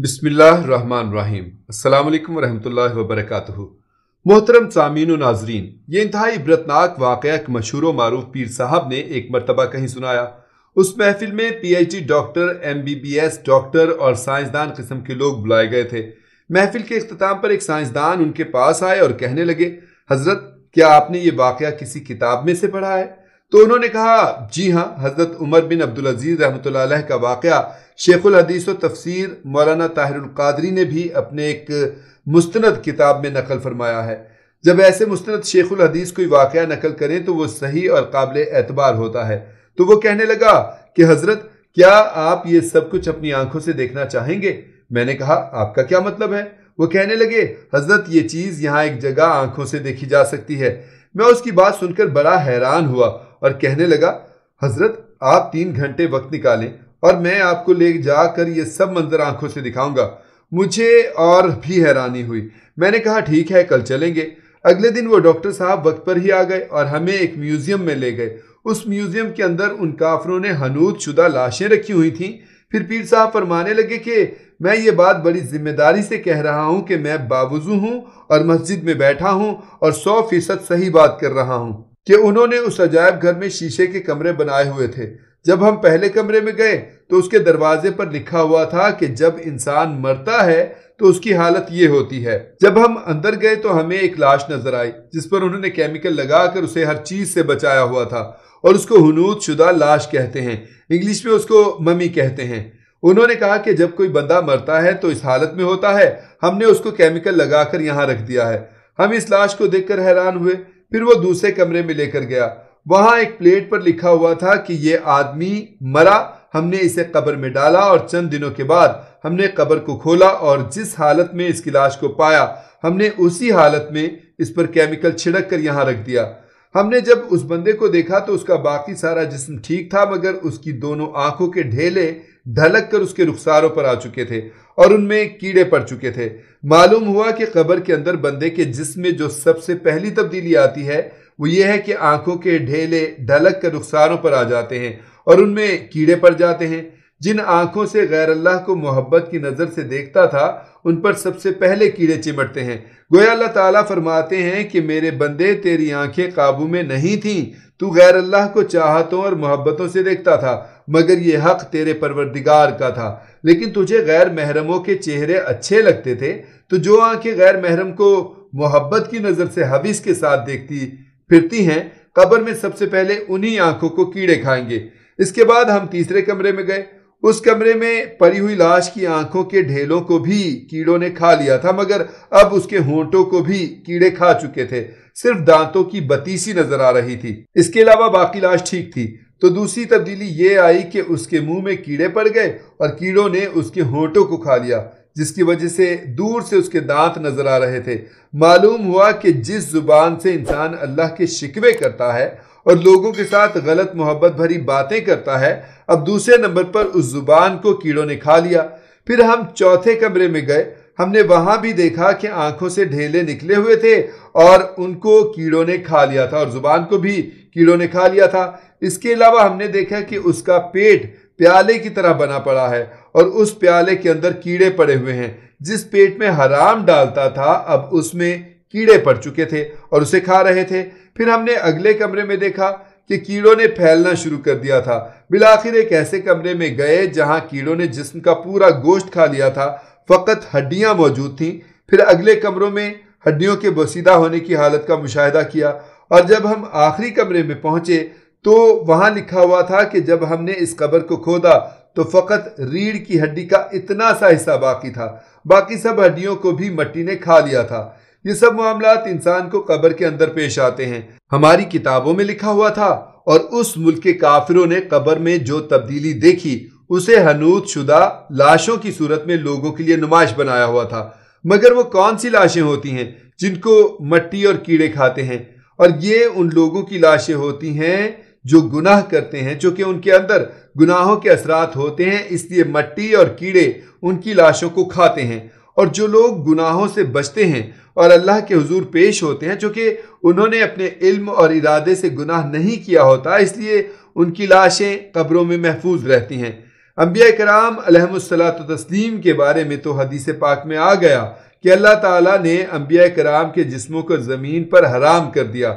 बिसमीम अल्लाम वरहमल वबरक मोहतरम सामीन नाजरीन ये इंतहाई इबरतनाक वाक़ एक मशहूर मरूफ पीर साहब ने एक मरतबा कहीं सुनाया उस महफिल में P H D doctor M B B S doctor और साइंसदान किस्म के लोग बुलाए गए थे महफिल के अख्ताम पर एक साइंसदान उनके पास आए और कहने लगे हजरत क्या आपने ये वाक़ किसी किताब में से पढ़ा है तो उन्होंने कहा जी हाँ हज़रत उमर बिन अब्दुल अजीज़ रहमत का वाक़ शेखुल हदीस व तफसीर मौलाना ताहिरुल कादरी ने भी अपने एक मुस्तनद किताब में नकल फरमाया है जब ऐसे मुस्तनद शेखुल हदीस कोई वाक़ नकल करें तो वो सही और काबिल एतबार होता है तो वो कहने लगा कि हज़रत क्या आप ये सब कुछ अपनी आंखों से देखना चाहेंगे मैंने कहा आपका क्या मतलब है वो कहने लगे हज़रत ये चीज़ यहाँ एक जगह आंखों से देखी जा सकती है मैं उसकी बात सुनकर बड़ा हैरान हुआ और कहने लगा हजरत आप तीन घंटे वक्त निकालें और मैं आपको ले जाकर ये सब मंजर आंखों से दिखाऊंगा मुझे और भी हैरानी हुई मैंने कहा ठीक है कल चलेंगे अगले दिन वो डॉक्टर साहब वक्त पर ही आ गए और हमें एक म्यूज़ियम में ले गए उस म्यूज़ियम के अंदर उन काफरों ने हनूद शुदा लाशें रखी हुई थीं फिर पीर साहब फरमाने लगे कि मैं ये बात बड़ी जिम्मेदारी से कह रहा हूँ कि मैं बावजू हूँ और मस्जिद में बैठा हूँ और सौ फीसद सही बात कर रहा हूँ कि उन्होंने उस अजायब घर में शीशे के कमरे बनाए हुए थे जब हम पहले कमरे में गए तो उसके दरवाजे पर लिखा हुआ था कि जब इंसान मरता है तो उसकी हालत ये होती है जब हम अंदर गए तो हमें एक लाश नजर आई जिस पर उन्होंने केमिकल लगाकर उसे हर चीज से बचाया हुआ था और उसको हनूद शुदा लाश कहते हैं इंग्लिश में उसको ममी कहते हैं उन्होंने कहा कि जब कोई बंदा मरता है तो इस हालत में होता है हमने उसको केमिकल लगाकर यहाँ रख दिया है हम इस लाश को देखकर हैरान हुए फिर वो दूसरे कमरे में लेकर गया वहां एक प्लेट पर लिखा हुआ था कि ये आदमी मरा हमने इसे कब्र में डाला और चंद दिनों के बाद हमने कब्र को खोला और जिस हालत में इसकी लाश को पाया हमने उसी हालत में इस पर केमिकल छिड़क कर यहाँ रख दिया हमने जब उस बंदे को देखा तो उसका बाकी सारा जिस्म ठीक था मगर उसकी दोनों आंखों के ढेले ढलक कर उसके रुखसारों पर आ चुके थे और उनमें कीड़े पड़ चुके थे मालूम हुआ कि कब्र के अंदर बंदे के जिसम में जो सबसे पहली तब्दीली आती है वो ये है कि आंखों के ढेले ढलक कर रुखसारों पर आ जाते हैं और उनमें कीड़े पड़ जाते हैं जिन आंखों से गैर अल्लाह को मोहब्बत की नज़र से देखता था उन पर सबसे पहले कीड़े चिमटते हैं गोया अल्लाह ताला फरमाते हैं कि मेरे बंदे तेरी आंखें काबू में नहीं थीं तू गैर अल्लाह को चाहतों और मोहब्बतों से देखता था मगर ये हक तेरे परवरदिगार का था लेकिन तुझे गैर महरमों के चेहरे अच्छे लगते थे तो जो आंखें गैर महरम को मोहब्बत की नज़र से हविस के साथ देखती फिरती हैं कब्र में सबसे पहले उन्हीं आंखों को कीड़े खाएंगे इसके बाद हम तीसरे कमरे में गए उस कमरे में पड़ी हुई लाश की आंखों के ढेलों को भी कीड़ों ने खा लिया था मगर अब उसके होंठों को भी कीड़े खा चुके थे सिर्फ दांतों की बतीसी नजर आ रही थी इसके अलावा बाकी लाश ठीक थी तो दूसरी तब्दीली ये आई कि उसके मुंह में कीड़े पड़ गए और कीड़ों ने उसके होंठों को खा लिया जिसकी वजह से दूर से उसके दांत नजर आ रहे थे मालूम हुआ कि जिस जुबान से इंसान अल्लाह के शिकवे करता है और लोगों के साथ गलत मोहब्बत भरी बातें करता है अब दूसरे नंबर पर उस जुबान को कीड़ों ने खा लिया फिर हम चौथे कमरे में गए हमने वहां भी देखा कि आंखों से ढेले निकले हुए थे और उनको कीड़ों ने खा लिया था और जुबान को भी कीड़ों ने खा लिया था इसके अलावा हमने देखा कि उसका पेट प्याले की तरह बना पड़ा है और उस प्याले के अंदर कीड़े पड़े हुए हैं जिस पेट में हराम डालता था अब उसमें कीड़े पड़ चुके थे और उसे खा रहे थे फिर हमने अगले कमरे में देखा कि कीड़ों ने फैलना शुरू कर दिया था बिलाखिर एक ऐसे कमरे में गए जहां कीड़ों ने जिस्म का पूरा गोश्त खा लिया था फ़कत हड्डियां मौजूद थीं फिर अगले कमरों में हड्डियों के बसीदा होने की हालत का मुशाह किया और जब हम आखिरी कमरे में पहुंचे तो वहां लिखा हुआ था कि जब हमने इस कब्र को खोदा तो फकत रीढ़ की हड्डी का इतना सा हिस्सा बाकी था बाकी सब हड्डियों को भी मट्टी ने खा लिया था ये सब मामला इंसान को कब्र के अंदर पेश आते हैं हमारी किताबों में लिखा हुआ था और उस मुल्क के काफिरों ने कब्र में जो तब्दीली देखी उसे हनूत शुदा लाशों की सूरत में लोगों के लिए नुमाइश बनाया हुआ था मगर वो कौन सी लाशें होती हैं जिनको मट्टी और कीड़े खाते हैं और ये उन लोगों की लाशें होती हैं जो गुनाह करते हैं चूंकि उनके अंदर गुनाहों के असरात होते हैं इसलिए मट्टी और कीड़े उनकी लाशों को खाते हैं और जो लोग गुनाहों से बचते हैं और अल्लाह के हुजूर पेश होते हैं चूंकि उन्होंने अपने इल्म और इरादे से गुनाह नहीं किया होता इसलिए उनकी लाशें कब्रों में महफूज रहती हैं अम्बिया कराम तस्लीम के बारे में तो हदीस पाक में आ गया कि अल्लाह ताला ने अम्बिया कराम के जिस्मों को ज़मीन पर हराम कर दिया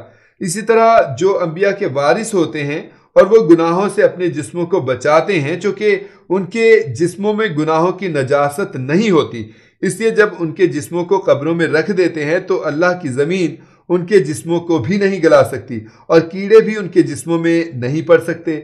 इसी तरह जो अम्बिया के वारिस होते हैं और वो गुनाहों से अपने जिस्मों को बचाते हैं चूँकि उनके जिस्मों में गुनाहों की नजास्त नहीं होती इसलिए जब उनके जिस्मों को कब्रों में रख देते हैं तो अल्लाह की ज़मीन उनके जिस्मों को भी नहीं गला सकती और कीड़े भी उनके जिस्मों में नहीं पड़ सकते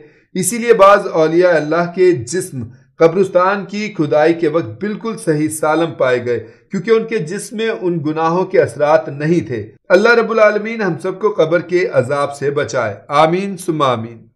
इसीलिए बाज़ अलिया अल्लाह के जिस्म कब्रिस्तान की खुदाई के वक्त बिल्कुल सही सालम पाए गए क्योंकि उनके जिसमें उन गुनाहों के असरात नहीं थे अल्लाह रबुल आलमीन हम सबको कब्र के अजाब से बचाए आमीन सुमामीन